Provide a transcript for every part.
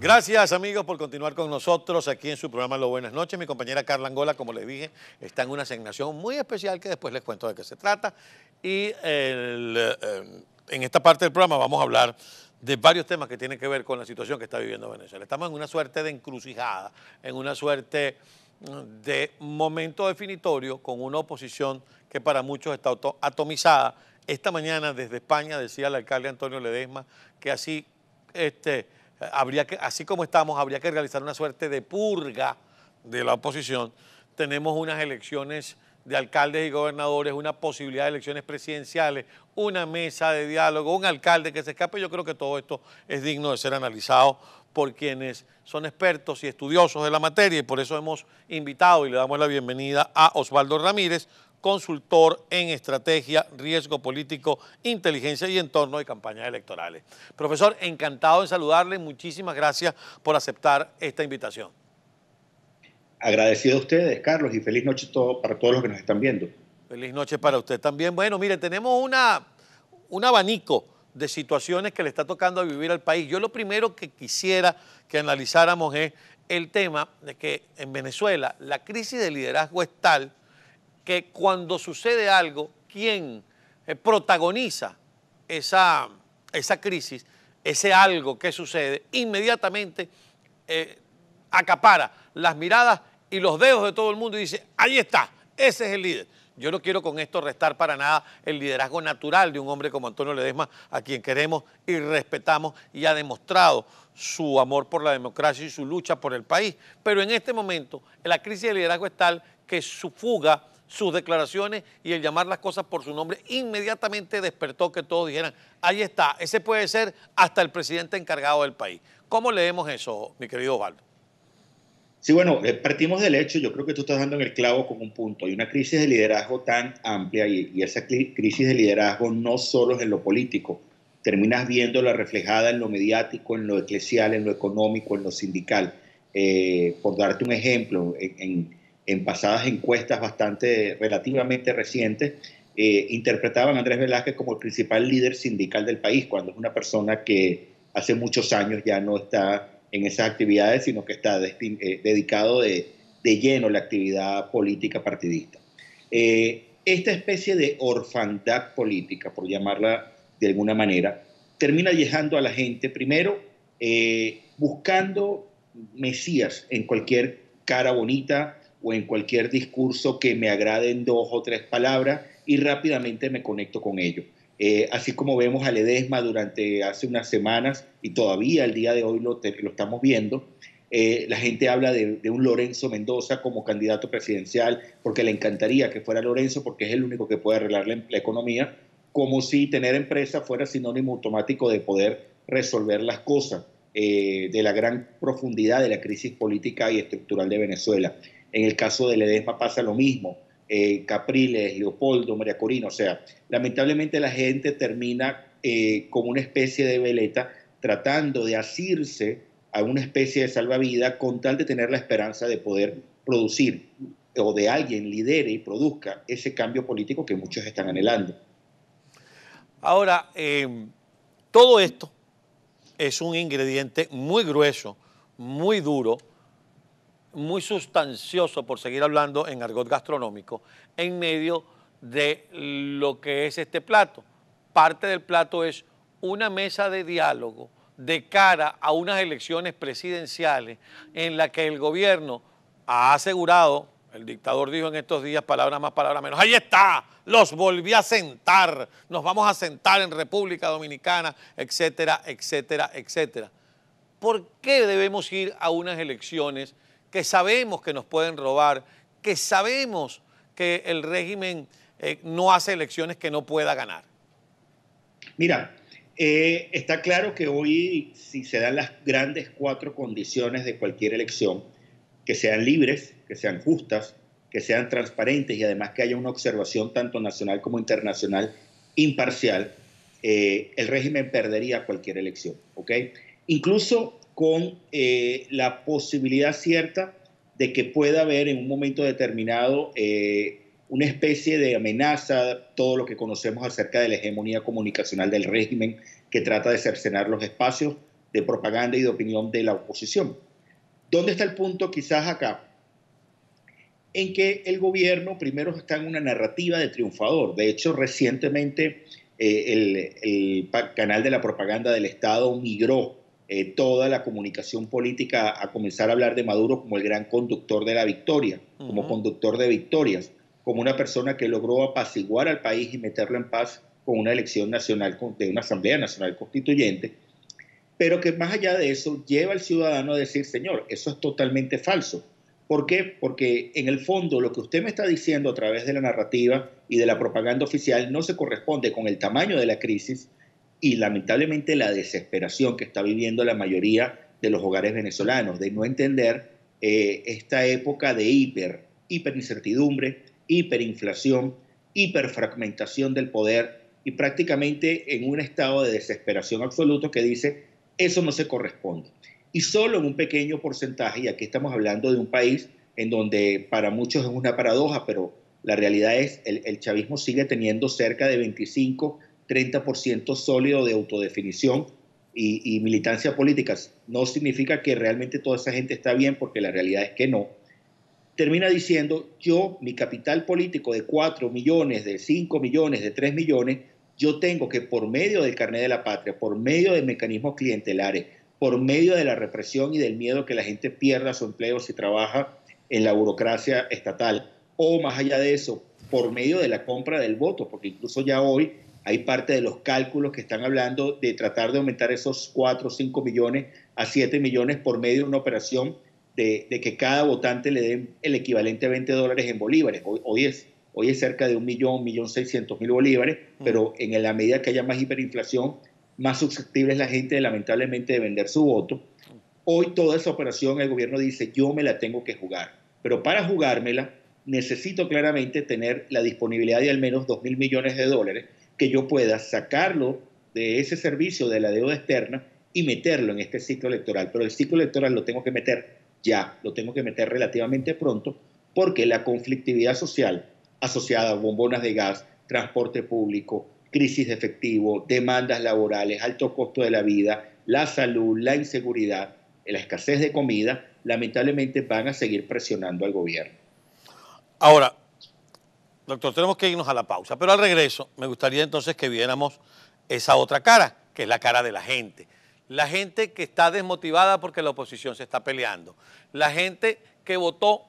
Gracias amigos por continuar con nosotros aquí en su programa Lo Buenas Noches. Mi compañera Carla Angola, como les dije, está en una asignación muy especial que después les cuento de qué se trata. Y eh, en esta parte del programa vamos a hablar de varios temas que tienen que ver con la situación que está viviendo Venezuela. Estamos en una suerte de encrucijada, en una suerte de momento definitorio con una oposición que para muchos está atomizada. Esta mañana desde España decía el alcalde Antonio Ledesma que así... Este, habría que, así como estamos, habría que realizar una suerte de purga de la oposición. Tenemos unas elecciones de alcaldes y gobernadores, una posibilidad de elecciones presidenciales, una mesa de diálogo, un alcalde que se escape. Yo creo que todo esto es digno de ser analizado por quienes son expertos y estudiosos de la materia y por eso hemos invitado y le damos la bienvenida a Osvaldo Ramírez, consultor en estrategia, riesgo político, inteligencia y entorno de campañas electorales. Profesor, encantado de saludarle, muchísimas gracias por aceptar esta invitación. Agradecido a ustedes, Carlos, y feliz noche para todos los que nos están viendo. Feliz noche para usted también. Bueno, mire, tenemos una, un abanico de situaciones que le está tocando a vivir al país. Yo lo primero que quisiera que analizáramos es el tema de que en Venezuela la crisis de liderazgo es tal que cuando sucede algo, quien eh, protagoniza esa, esa crisis, ese algo que sucede, inmediatamente eh, acapara las miradas y los dedos de todo el mundo y dice, ahí está, ese es el líder. Yo no quiero con esto restar para nada el liderazgo natural de un hombre como Antonio Ledesma, a quien queremos y respetamos y ha demostrado su amor por la democracia y su lucha por el país. Pero en este momento la crisis de liderazgo es tal que su fuga, sus declaraciones y el llamar las cosas por su nombre inmediatamente despertó que todos dijeran, ahí está, ese puede ser hasta el presidente encargado del país. ¿Cómo leemos eso, mi querido Osvaldo? Sí, bueno, eh, partimos del hecho, yo creo que tú estás dando en el clavo con un punto. Hay una crisis de liderazgo tan amplia y, esa crisis de liderazgo no solo es en lo político, terminas viéndola reflejada en lo mediático, en lo eclesial, en lo económico, en lo sindical. Eh, por darte un ejemplo, en, en pasadas encuestas bastante relativamente recientes, eh, interpretaban a Andrés Velázquez como el principal líder sindical del país, cuando es una persona que hace muchos años ya no está en esas actividades, sino que está eh, dedicado de, de, lleno a la actividad política partidista. Eh, esta especie de orfandad política, por llamarla de alguna manera, termina dejando a la gente primero buscando mesías en cualquier cara bonita, o en cualquier discurso que me agrade en dos o tres palabras y rápidamente me conecto con ello. Eh, así como vemos a Ledesma durante hace unas semanas y todavía el día de hoy lo, lo estamos viendo, eh, la gente habla de, un Lorenzo Mendoza como candidato presidencial porque le encantaría que fuera Lorenzo porque es el único que puede arreglar la, economía, como si tener empresa fuera sinónimo automático de poder resolver las cosas eh, de la gran profundidad de la crisis política y estructural de Venezuela. En el caso de Ledesma pasa lo mismo. Eh, Capriles, Leopoldo, María Corina, o sea, lamentablemente la gente termina eh, como una especie de veleta tratando de asirse a una especie de salvavidas con tal de tener la esperanza de poder producir o de alguien lidere y produzca ese cambio político que muchos están anhelando. Ahora, eh, todo esto es un ingrediente muy grueso, muy duro, muy sustancioso, por seguir hablando en argot gastronómico, en medio de lo que es este plato. Parte del plato es una mesa de diálogo de cara a unas elecciones presidenciales en la que el gobierno ha asegurado, el dictador dijo en estos días, palabra más, palabra menos, ahí está, los volví a sentar, nos vamos a sentar en República Dominicana, etcétera, etcétera, etcétera. ¿Por qué debemos ir a unas elecciones que sabemos que nos pueden robar, que sabemos que el régimen eh, no hace elecciones que no pueda ganar? Mira, eh, está claro que hoy, si se dan las grandes cuatro condiciones de cualquier elección, que sean libres, que sean justas, que sean transparentes y además que haya una observación tanto nacional como internacional imparcial, eh, el régimen perdería cualquier elección. ¿okay? Incluso con eh, la posibilidad cierta de que pueda haber en un momento determinado eh, una especie de amenaza, todo lo que conocemos acerca de la hegemonía comunicacional del régimen que trata de cercenar los espacios de propaganda y de opinión de la oposición. ¿Dónde está el punto quizás acá? En que el gobierno primero está en una narrativa de triunfador. De hecho, recientemente eh, el canal de la propaganda del Estado migró eh, toda la comunicación política a comenzar a hablar de Maduro como el gran conductor de la victoria, como conductor de victorias, como una persona que logró apaciguar al país y meterlo en paz con una elección nacional, de una Asamblea Nacional Constituyente, pero que más allá de eso lleva al ciudadano a decir, señor, eso es totalmente falso. ¿Por qué? Porque en el fondo lo que usted me está diciendo a través de la narrativa y de la propaganda oficial no se corresponde con el tamaño de la crisis, y lamentablemente la desesperación que está viviendo la mayoría de los hogares venezolanos, de no entender eh, esta época de hiper, hiperincertidumbre, hiperinflación, hiperfragmentación del poder y prácticamente en un estado de desesperación absoluto que dice, eso no se corresponde. Y solo en un pequeño porcentaje, y aquí estamos hablando de un país en donde para muchos es una paradoja, pero la realidad es el, el chavismo sigue teniendo cerca de 25 30% sólido de autodefinición y, y, militancia política. No significa que realmente toda esa gente está bien, porque la realidad es que no. Termina diciendo, yo, mi capital político de 4 millones, de 5 millones, de 3 millones, yo tengo que por medio del carnet de la patria, por medio de mecanismos clientelares, por medio de la represión y del miedo que la gente pierda su empleo si trabaja en la burocracia estatal, o más allá de eso, por medio de la compra del voto, porque incluso ya hoy hay parte de los cálculos que están hablando de tratar de aumentar esos 4 o 5 millones a 7 millones por medio de una operación de, que cada votante le den el equivalente a 20 dólares en bolívares. Hoy, es, hoy es cerca de un millón, millón seiscientos mil bolívares, mm. pero en la medida que haya más hiperinflación, más susceptible es la gente lamentablemente de vender su voto. Hoy toda esa operación el gobierno dice yo me la tengo que jugar, pero para jugármela necesito claramente tener la disponibilidad de al menos 2 mil millones de dólares que yo pueda sacarlo de ese servicio de la deuda externa y meterlo en este ciclo electoral. Pero el ciclo electoral lo tengo que meter ya, lo tengo que meter relativamente pronto, porque la conflictividad social asociada a bombonas de gas, transporte público, crisis de efectivo, demandas laborales, alto costo de la vida, la salud, la inseguridad, la escasez de comida, lamentablemente van a seguir presionando al gobierno. Ahora, Doctor, tenemos que irnos a la pausa, pero al regreso me gustaría entonces que viéramos esa otra cara, que es la cara de la gente. La gente que está desmotivada porque la oposición se está peleando. La gente que votó,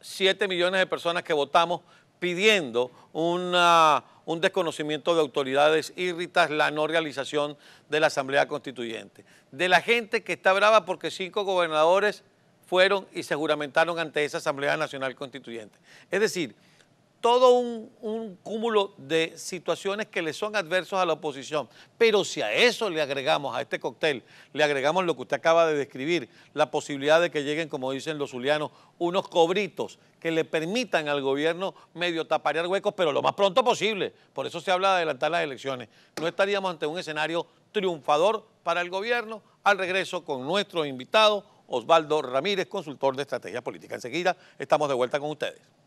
7 millones de personas que votamos pidiendo un desconocimiento de autoridades irritas, la no realización de la Asamblea Constituyente. De la gente que está brava porque cinco gobernadores fueron y se juramentaron ante esa Asamblea Nacional Constituyente. Es decir, todo un, cúmulo de situaciones que le son adversos a la oposición. Pero si a eso le agregamos, a este cóctel, le agregamos lo que usted acaba de describir, la posibilidad de que lleguen, como dicen los zulianos, unos cobritos que le permitan al gobierno medio taparear huecos, pero lo más pronto posible. Por eso se habla de adelantar las elecciones. No estaríamos ante un escenario triunfador para el gobierno. Al regreso con nuestro invitado, Osvaldo Ramírez, consultor de estrategia política. Enseguida estamos de vuelta con ustedes.